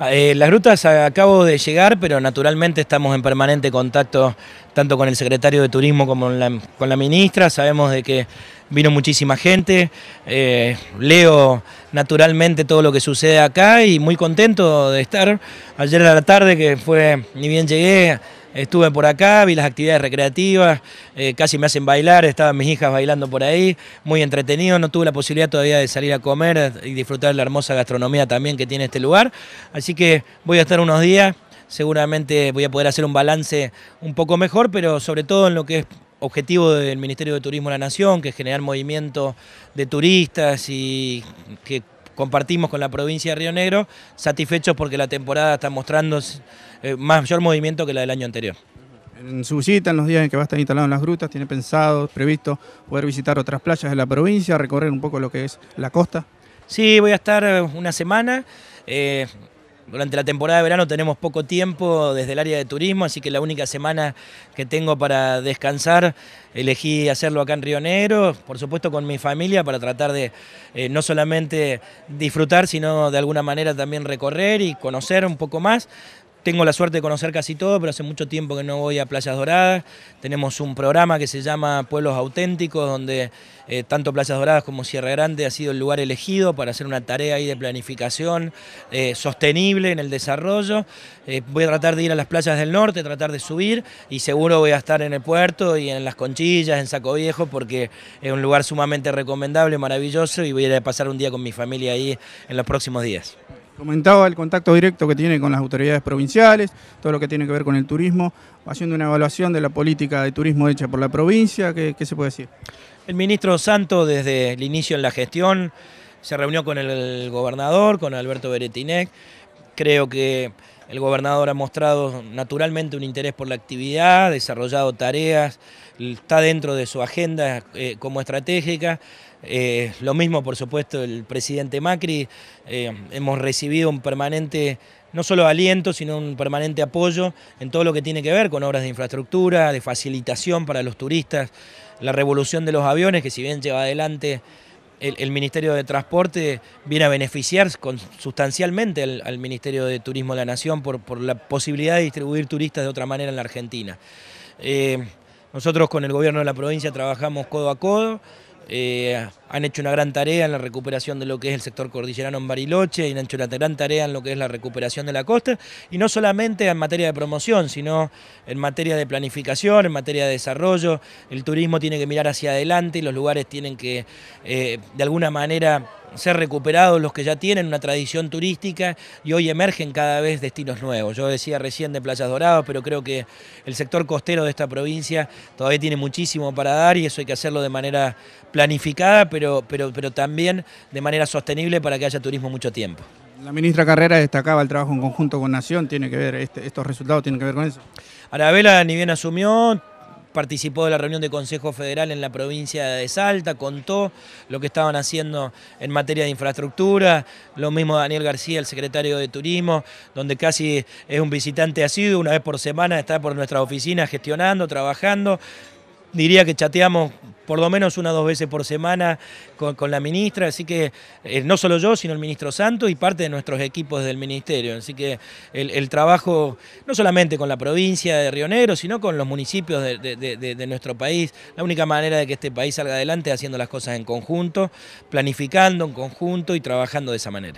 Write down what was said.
Eh, las rutas acabo de llegar, pero naturalmente estamos en permanente contacto tanto con el secretario de Turismo como con la, ministra. Sabemos de que vino muchísima gente. Eh, leo naturalmente todo lo que sucede acá y muy contento de estar. Ayer a la tarde, que fue, ni bien llegué, Estuve por acá, vi las actividades recreativas, eh, casi me hacen bailar, estaban mis hijas bailando por ahí, muy entretenido, no tuve la posibilidad todavía de salir a comer y disfrutar la hermosa gastronomía también que tiene este lugar, así que voy a estar unos días, seguramente voy a poder hacer un balance un poco mejor, pero sobre todo en lo que es objetivo del Ministerio de Turismo de la Nación, que es generar movimiento de turistas y que compartimos con la provincia de Río Negro, satisfechos porque la temporada está mostrando eh, mayor movimiento que la del año anterior. En su visita, en los días en que va a estar instalado en las grutas, tiene pensado, previsto poder visitar otras playas de la provincia, recorrer un poco lo que es la costa. Sí, voy a estar eh, una semana. Eh, durante la temporada de verano tenemos poco tiempo desde el área de turismo, así que la única semana que tengo para descansar elegí hacerlo acá en Río Negro, por supuesto con mi familia, para tratar de eh, no solamente disfrutar, sino de alguna manera también recorrer y conocer un poco más tengo la suerte de conocer casi todo, pero hace mucho tiempo que no voy a Playas Doradas. Tenemos un programa que se llama Pueblos Auténticos, donde eh, tanto Playas Doradas como Sierra Grande ha sido el lugar elegido para hacer una tarea ahí de planificación eh, sostenible en el desarrollo. Eh, voy a tratar de ir a las playas del norte, tratar de subir y seguro voy a estar en el puerto y en las conchillas, en Saco Viejo, porque es un lugar sumamente recomendable, maravilloso y voy a pasar un día con mi familia ahí en los próximos días. Comentaba el contacto directo que tiene con las autoridades provinciales, todo lo que tiene que ver con el turismo, haciendo una evaluación de la política de turismo hecha por la provincia, ¿qué, se puede decir? El ministro Santo, desde el inicio en la gestión, se reunió con el gobernador, con Alberto Beretinec, Creo que el gobernador ha mostrado naturalmente un interés por la actividad, desarrollado tareas, está dentro de su agenda eh, como estratégica. Eh, lo mismo, por supuesto, el presidente Macri. Eh, hemos recibido un permanente, no solo aliento, sino un permanente apoyo en todo lo que tiene que ver con obras de infraestructura, de facilitación para los turistas, la revolución de los aviones, que si bien lleva adelante el, Ministerio de Transporte viene a beneficiar sustancialmente al, Ministerio de Turismo de la Nación por, la posibilidad de distribuir turistas de otra manera en la Argentina. Eh, nosotros con el gobierno de la provincia trabajamos codo a codo. Eh, han hecho una gran tarea en la recuperación de lo que es el sector cordillerano en Bariloche y han hecho una gran tarea en lo que es la recuperación de la costa y no solamente en materia de promoción, sino en materia de planificación, en materia de desarrollo. El turismo tiene que mirar hacia adelante y los lugares tienen que, eh, de alguna manera, ser recuperados los que ya tienen una tradición turística y hoy emergen cada vez destinos nuevos. Yo decía recién de Playas Doradas, pero creo que el sector costero de esta provincia todavía tiene muchísimo para dar y eso hay que hacerlo de manera planificada, pero, pero, pero también de manera sostenible para que haya turismo mucho tiempo. La ministra Carrera destacaba el trabajo en conjunto con Nación, tiene que ver, este, estos resultados tienen que ver con eso. Arabela ni bien asumió, participó de la reunión de Consejo Federal en la provincia de Salta, contó lo que estaban haciendo en materia de infraestructura, lo mismo Daniel García, el secretario de Turismo, donde casi es un visitante asiduo, una vez por semana está por nuestras oficinas gestionando, trabajando, diría que chateamos por lo menos una o dos veces por semana con, la ministra, así que eh, no solo yo, sino el ministro Santos y parte de nuestros equipos del ministerio. Así que el, trabajo, no solamente con la provincia de Río Negro, sino con los municipios de, de, nuestro país, la única manera de que este país salga adelante es haciendo las cosas en conjunto, planificando en conjunto y trabajando de esa manera.